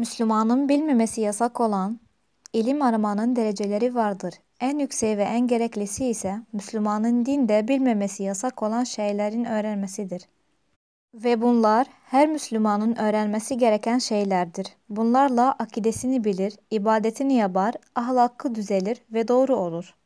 Müslümanın bilmemesi yasak olan ilim aramanın dereceleri vardır. En yüksek ve en gereklisi ise Müslümanın dinde bilmemesi yasak olan şeylerin öğrenmesidir. Ve bunlar her Müslümanın öğrenmesi gereken şeylerdir. Bunlarla akidesini bilir, ibadetini yapar, ahlakı düzelir ve doğru olur.